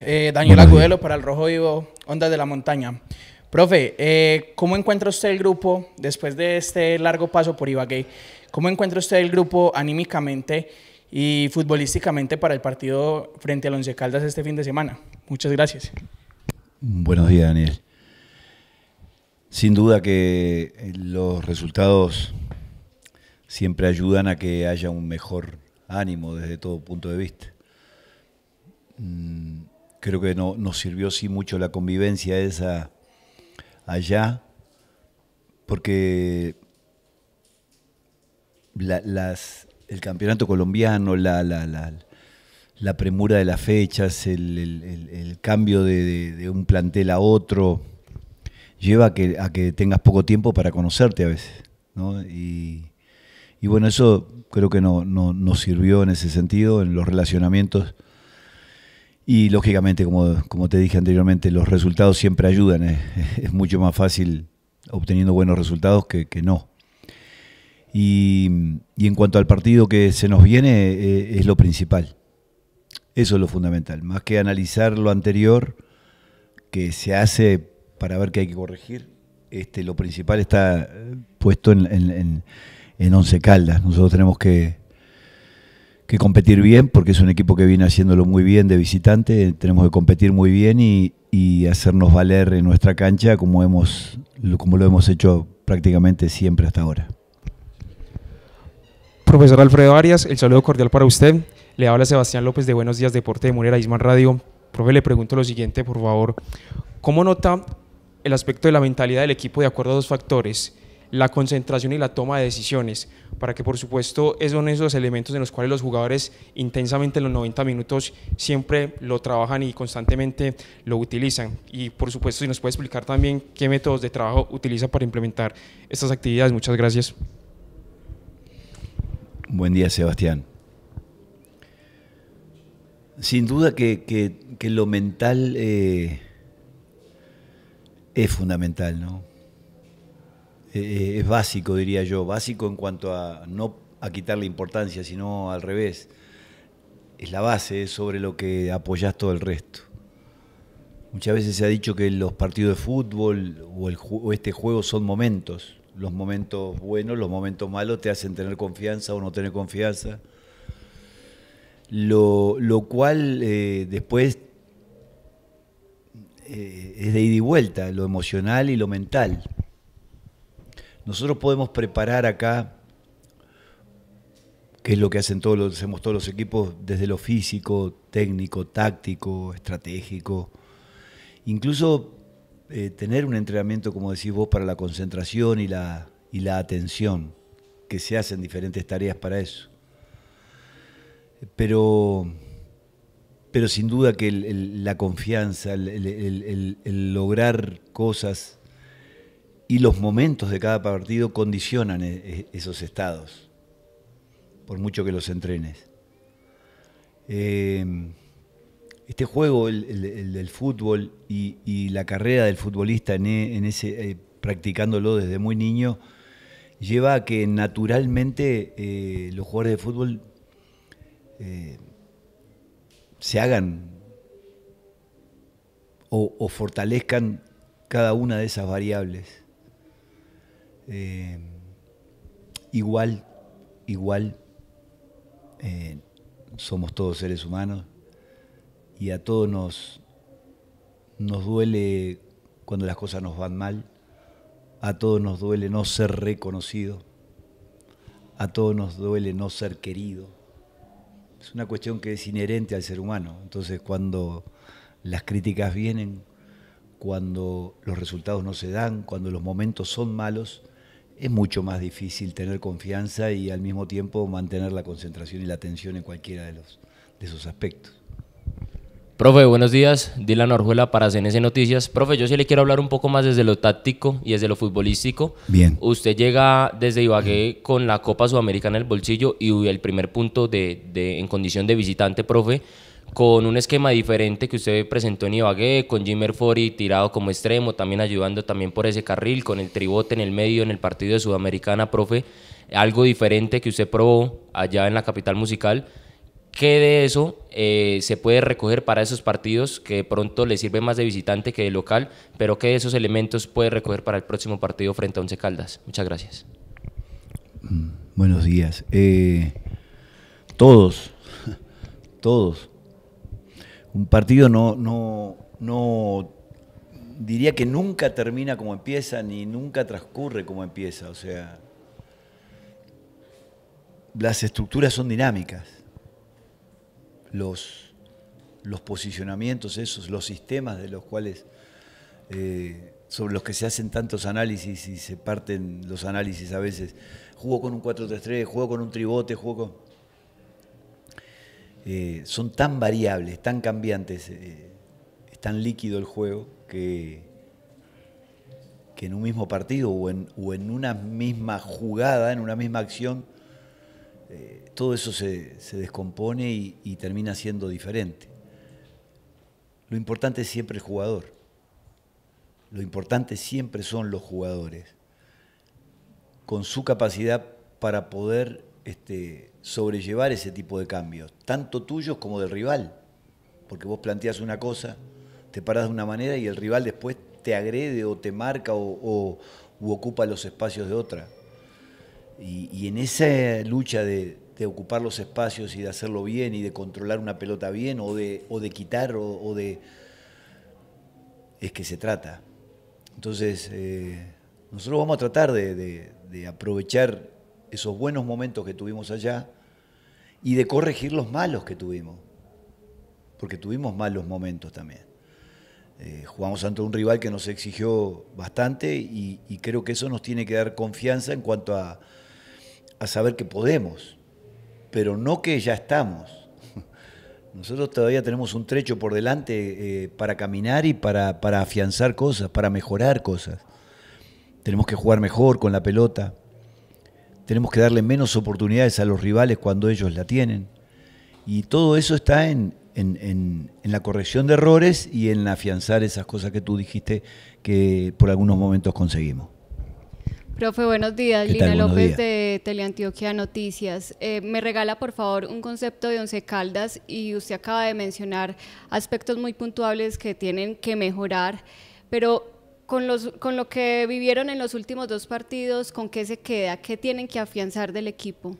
Eh, Daniel Agudelo para el Rojo Vivo, Ondas de la Montaña. Profe, eh, ¿cómo encuentra usted el grupo después de este largo paso por Ibagué? ¿Cómo encuentra usted el grupo anímicamente y futbolísticamente para el partido frente al Once Caldas este fin de semana? Muchas gracias. Buenos días, Daniel. Sin duda que eh, los resultados siempre ayudan a que haya un mejor ánimo desde todo punto de vista. Mm, creo que no, nos sirvió sí mucho la convivencia esa allá, porque las, el campeonato colombiano, la, premura de las fechas, el, cambio de, un plantel a otro, lleva a que, a que tengas poco tiempo para conocerte a veces. Y, bueno, eso creo que nos sirvió en ese sentido, en los relacionamientos y lógicamente, como, como te dije anteriormente, los resultados siempre ayudan. Es, mucho más fácil obteniendo buenos resultados que, no. Y, en cuanto al partido que se nos viene, eh, es lo principal. Eso es lo fundamental. Más que analizar lo anterior, que se hace para ver qué hay que corregir, este, lo principal está eh, puesto en, en Once Caldas. Nosotros tenemos que, que competir bien, porque es un equipo que viene haciéndolo muy bien de visitante, tenemos que competir muy bien y, hacernos valer en nuestra cancha como, hemos, como lo hemos hecho prácticamente siempre hasta ahora. Profesor Alfredo Arias, el saludo cordial para usted. Le habla Sebastián López de Buenos Días Deporte de Murera Isman Radio. Profe, le pregunto lo siguiente, por favor. ¿Cómo nota el aspecto de la mentalidad del equipo de acuerdo a dos factores? la concentración y la toma de decisiones, para que por supuesto esos son esos elementos en los cuales los jugadores intensamente en los 90 minutos siempre lo trabajan y constantemente lo utilizan. Y por supuesto, si nos puede explicar también qué métodos de trabajo utiliza para implementar estas actividades. Muchas gracias. Buen día, Sebastián. Sin duda que, lo mental eh, es fundamental, ¿no? Eh, eh, es básico, diría yo, básico en cuanto a no a quitarle importancia, sino al revés. Es la base sobre lo que apoyas todo el resto. Muchas veces se ha dicho que los partidos de fútbol o, el, este juego son momentos. Los momentos buenos, los momentos malos te hacen tener confianza o no tener confianza. Lo, cual eh, después es de ida y vuelta, lo emocional y lo mental. Nosotros podemos preparar acá, que es lo que hacen todos los, hacemos todos los equipos, desde lo físico, técnico, táctico, estratégico. Incluso eh, tener un entrenamiento, como decís vos, para la concentración y la, y la atención, que se hacen diferentes tareas para eso. Pero pero sin duda que la confianza, el, lograr cosas y los momentos de cada partido condicionan e-, e-, esos estados, por mucho que los entrenes. Em, este juego, el, del fútbol y, la carrera del futbolista en, e, ese, eh, practicándolo desde muy niño, lleva a que naturalmente eh, los jugadores de fútbol eh, se hagan o fortalezcan cada una de esas variables. Eh, igual, igual, eh, somos todos seres humanos y a todos nos, nos duele cuando las cosas nos van mal, a todos nos duele no ser reconocido, a todos nos duele no ser querido. Es una cuestión que es inherente al ser humano. Entonces cuando las críticas vienen, cuando los resultados no se dan, cuando los momentos son malos, es mucho más difícil tener confianza y al mismo tiempo mantener la concentración y la atención en cualquiera de, los, de esos aspectos. Profe, buenos días. Dylan Orjuela para CNS Noticias. Profe, yo sí le quiero hablar un poco más desde lo táctico y desde lo futbolístico. Bien. Usted llega desde Ibagué con la Copa Sudamericana en el bolsillo y el primer punto de, de en condición de visitante, profe con un esquema diferente que usted presentó en Ibagué, con Jimmer Erfori tirado como extremo, también ayudando también por ese carril, con el tribote en el medio en el partido de Sudamericana, profe, algo diferente que usted probó allá en la capital musical. ¿Qué de eso eh, se puede recoger para esos partidos que pronto le sirve más de visitante que de local? Pero ¿qué de esos elementos puede recoger para el próximo partido frente a Once Caldas? Muchas gracias. Mm, buenos días. Eh, todos, todos un partido no, no, no diría que nunca termina como empieza, ni nunca transcurre como empieza. O sea, las estructuras son dinámicas. Los, los posicionamientos, esos, los sistemas de los cuales, eh, sobre los que se hacen tantos análisis y se parten los análisis a veces. Jugó con un 4-3-3, juego con un tribote, juego con eh, son tan variables, tan cambiantes, eh, es tan líquido el juego que, que en un mismo partido o en, una misma jugada, en una misma acción, eh, todo eso se, descompone y, y, termina siendo diferente. Lo importante es siempre el jugador. Lo importante siempre son los jugadores, con su capacidad para poder este, sobrellevar ese tipo de cambios, tanto tuyos como del rival, porque vos planteas una cosa, te paras de una manera y el rival después te agrede o te marca o, ocupa los espacios de otra. Y, en esa lucha de, ocupar los espacios y de hacerlo bien y de controlar una pelota bien o de, o de quitar o, de... es que se trata. Entonces, eh, nosotros vamos a tratar de aprovechar esos buenos momentos que tuvimos allá y de corregir los malos que tuvimos, porque tuvimos malos momentos también. Eh, jugamos ante un rival que nos exigió bastante y, creo que eso nos tiene que dar confianza en cuanto a, saber que podemos, pero no que ya estamos. Nosotros todavía tenemos un trecho por delante eh, para caminar y para, para afianzar cosas, para mejorar cosas. Tenemos que jugar mejor con la pelota tenemos que darle menos oportunidades a los rivales cuando ellos la tienen. Y todo eso está en, la corrección de errores y en afianzar esas cosas que tú dijiste que por algunos momentos conseguimos. Profe, buenos días. Lina López de Teleantioquia Noticias. Eh, me regala, por favor, un concepto de Once Caldas y usted acaba de mencionar aspectos muy puntuales que tienen que mejorar, pero con, los, con lo que vivieron en los últimos dos partidos, ¿con qué se queda? ¿Qué tienen que afianzar del equipo?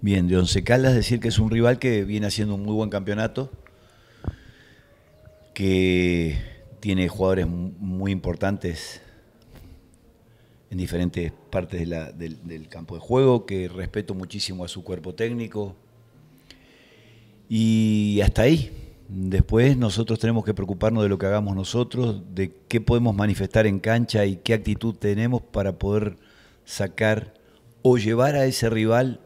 Bien, de Once es decir que es un rival que viene haciendo un muy buen campeonato, que tiene jugadores muy importantes en diferentes partes del campo de juego, que respeto muchísimo a su cuerpo técnico. Y hasta ahí, Después nosotros tenemos que preocuparnos de lo que hagamos nosotros, de qué podemos manifestar en cancha y qué actitud tenemos para poder sacar o llevar a ese rival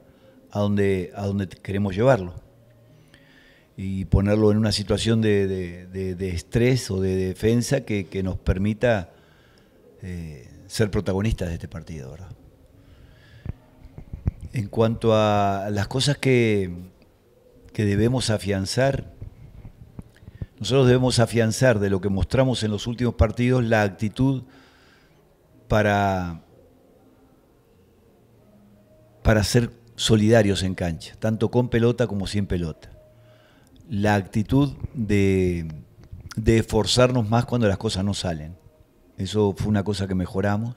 a donde, a donde queremos llevarlo. Y ponerlo en una situación de, de, estrés o de defensa que, nos permita eh, ser protagonistas de este partido. ¿verdad? En cuanto a las cosas que, que debemos afianzar, nosotros debemos afianzar de lo que mostramos en los últimos partidos la actitud para, para ser solidarios en cancha, tanto con pelota como sin pelota. La actitud de, de esforzarnos más cuando las cosas no salen. Eso fue una cosa que mejoramos.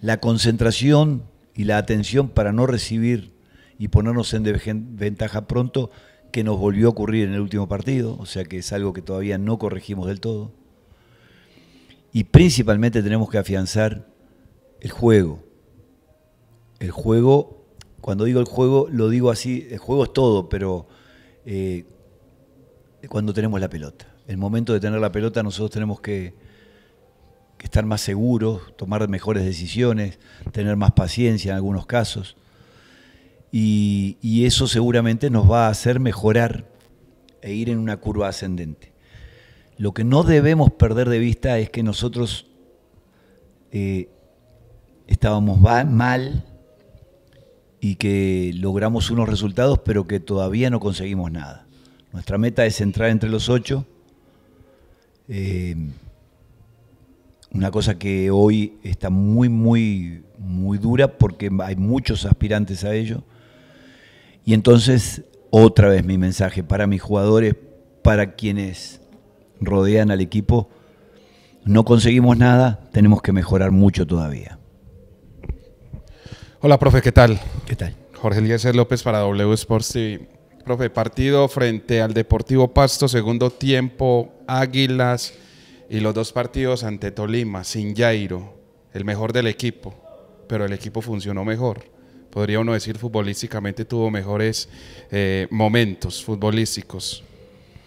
La concentración y la atención para no recibir y ponernos en ventaja pronto que nos volvió a ocurrir en el último partido, o sea que es algo que todavía no corregimos del todo. Y principalmente tenemos que afianzar el juego. El juego, cuando digo el juego, lo digo así, el juego es todo, pero eh, cuando tenemos la pelota. El momento de tener la pelota nosotros tenemos que estar más seguros, tomar mejores decisiones, tener más paciencia en algunos casos y, eso seguramente nos va a hacer mejorar e ir en una curva ascendente. Lo que no debemos perder de vista es que nosotros eh, estábamos mal y que logramos unos resultados, pero que todavía no conseguimos nada. Nuestra meta es entrar entre los ocho. Eh, una cosa que hoy está muy, muy, muy dura porque hay muchos aspirantes a ello. Y entonces, otra vez mi mensaje para mis jugadores, para quienes rodean al equipo, no conseguimos nada, tenemos que mejorar mucho todavía. Hola, profe, ¿qué tal? ¿Qué tal? Jorge Eliezer López para W Sports TV. Profe, partido frente al Deportivo Pasto, segundo tiempo, Águilas y los dos partidos ante Tolima, sin Jairo, el mejor del equipo, pero el equipo funcionó mejor podría uno decir futbolísticamente tuvo mejores eh, momentos futbolísticos.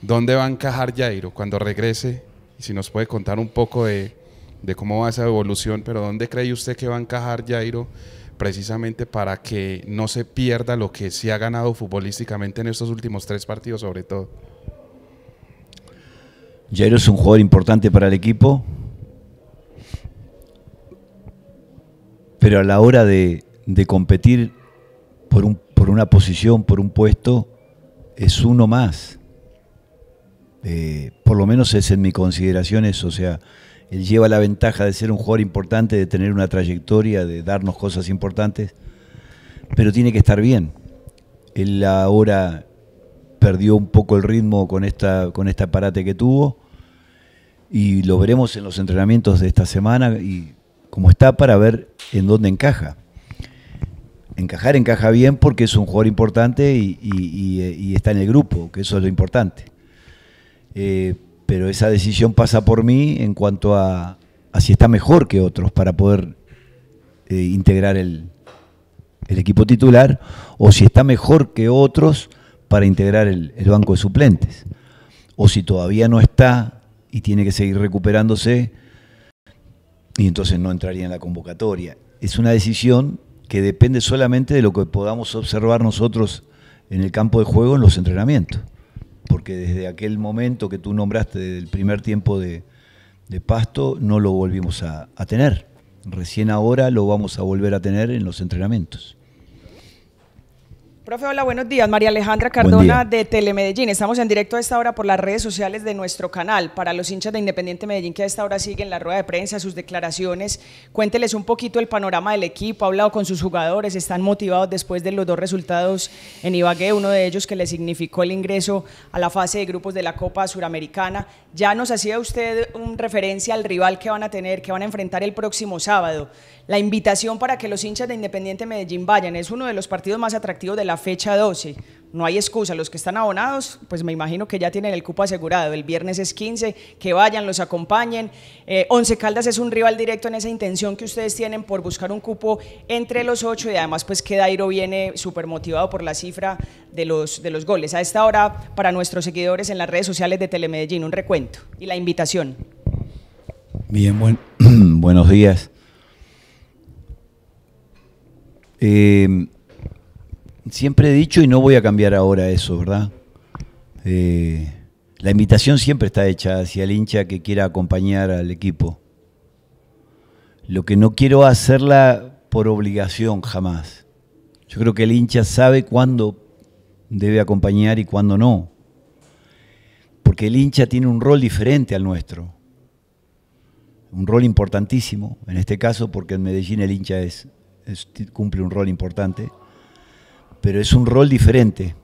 ¿Dónde va a encajar Jairo cuando regrese? si nos puede contar un poco de, cómo va esa evolución, pero ¿dónde cree usted que va a encajar Jairo precisamente para que no se pierda lo que se ha ganado futbolísticamente en estos últimos tres partidos sobre todo? Jairo es un jugador importante para el equipo, pero a la hora de de competir por, una posición, por un puesto, es uno más. Eh, por lo menos es en mi consideración eso, o sea, él lleva la ventaja de ser un jugador importante, de tener una trayectoria, de darnos cosas importantes, pero tiene que estar bien. Él ahora perdió un poco el ritmo con esta con este aparate que tuvo y lo veremos en los entrenamientos de esta semana y como está para ver en dónde encaja encajar encaja bien porque es un jugador importante eh, y, está en el grupo, que eso es lo importante. Eh, pero esa decisión pasa por mí en cuanto a, si está mejor que otros para poder eh, integrar el, equipo titular o si está mejor que otros para integrar el, el banco de suplentes. O si todavía no está y tiene que seguir recuperándose y entonces no entraría en la convocatoria. Es una decisión que depende solamente de lo que podamos observar nosotros en el campo de juego, en los entrenamientos. Porque desde aquel momento que tú nombraste del primer tiempo de, de pasto, no lo volvimos a, a tener. Recién ahora lo vamos a volver a tener en los entrenamientos. Profe, hola, buenos días. María Alejandra Cardona de Telemedellín. Estamos en directo a esta hora por las redes sociales de nuestro canal. Para los hinchas de Independiente Medellín que a esta hora siguen la rueda de prensa, sus declaraciones, cuénteles un poquito el panorama del equipo. Ha hablado con sus jugadores, están motivados después de los dos resultados en Ibagué, uno de ellos que le significó el ingreso a la fase de grupos de la Copa Suramericana. Ya nos hacía usted un referencia al rival que van a tener, que van a enfrentar el próximo sábado. La invitación para que los hinchas de Independiente Medellín vayan es uno de los partidos más atractivos de la fecha 12. No hay excusa, los que están abonados, pues me imagino que ya tienen el cupo asegurado. El viernes es 15, que vayan, los acompañen. Eh, Once Caldas es un rival directo en esa intención que ustedes tienen por buscar un cupo entre los ocho y además pues que Dairo viene súper motivado por la cifra de los, de los goles. A esta hora, para nuestros seguidores en las redes sociales de Telemedellín, un recuento y la invitación. Bien, buen, buenos días. Eh, Siempre he dicho y no voy a cambiar ahora eso, ¿verdad? Eh, la invitación siempre está hecha hacia el hincha que quiera acompañar al equipo. Lo que no quiero hacerla por obligación jamás. Yo creo que el hincha sabe cuándo debe acompañar y cuándo no. Porque el hincha tiene un rol diferente al nuestro. Un rol importantísimo, en este caso porque en Medellín el hincha cumple un rol importante pero es un rol diferente.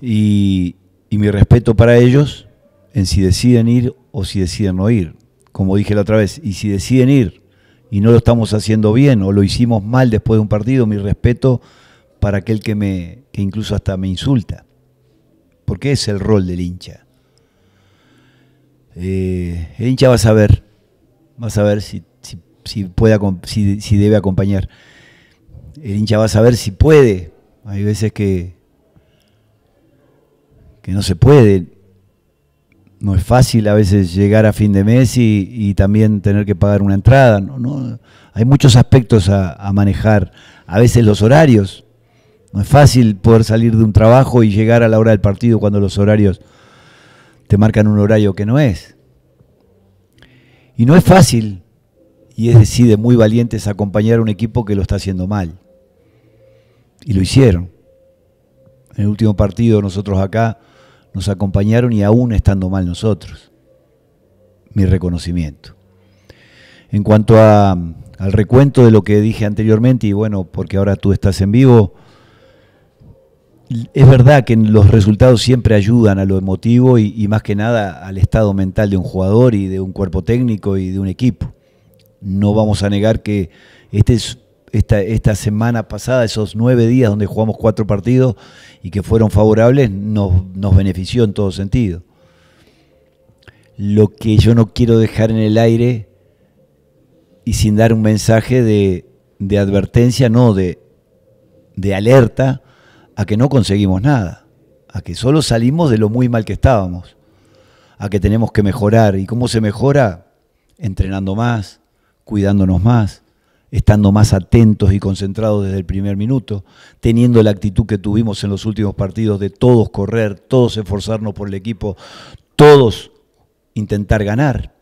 Y, y mi respeto para ellos en si deciden ir o si deciden no ir. Como dije la otra vez, y si deciden ir y no lo estamos haciendo bien o lo hicimos mal después de un partido, mi respeto para aquel que me que incluso hasta me insulta. Porque es el rol del hincha. Eh, el hincha va a saber, va a saber si, si, si, puede, si debe acompañar el hincha va a saber si puede. Hay veces que, que no se puede. No es fácil a veces llegar a fin de mes y, también tener que pagar una entrada. No, no, hay muchos aspectos a manejar. A veces los horarios. No es fácil poder salir de un trabajo y llegar a la hora del partido cuando los horarios te marcan un horario que no es. Y no es fácil, y es decir, de muy valientes acompañar a un equipo que lo está haciendo mal. Y lo hicieron. En el último partido nosotros acá nos acompañaron y aún estando mal nosotros. Mi reconocimiento. En cuanto al recuento de lo que dije anteriormente, y bueno, porque ahora tú estás en vivo, es verdad que los resultados siempre ayudan a lo emotivo y, y, más que nada al estado mental de un jugador y de un cuerpo técnico y de un equipo. No vamos a negar que este es esta, esta semana pasada, esos nueve días donde jugamos cuatro partidos y que fueron favorables, nos, benefició en todo sentido. Lo que yo no quiero dejar en el aire y sin dar un mensaje de, advertencia, no, de, de alerta a que no conseguimos nada, a que solo salimos de lo muy mal que estábamos, a que tenemos que mejorar. ¿Y cómo se mejora? Entrenando más, cuidándonos más, estando más atentos y concentrados desde el primer minuto, teniendo la actitud que tuvimos en los últimos partidos de todos correr, todos esforzarnos por el equipo, todos intentar ganar.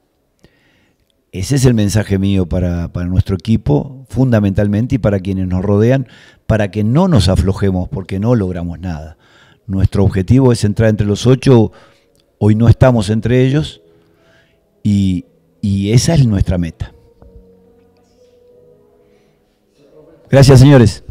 Ese es el mensaje mío para, nuestro equipo, fundamentalmente, y para quienes nos rodean, para que no nos aflojemos, porque no logramos nada. Nuestro objetivo es entrar entre los ocho, hoy no estamos entre ellos, y esa es nuestra meta. Gracias, señores.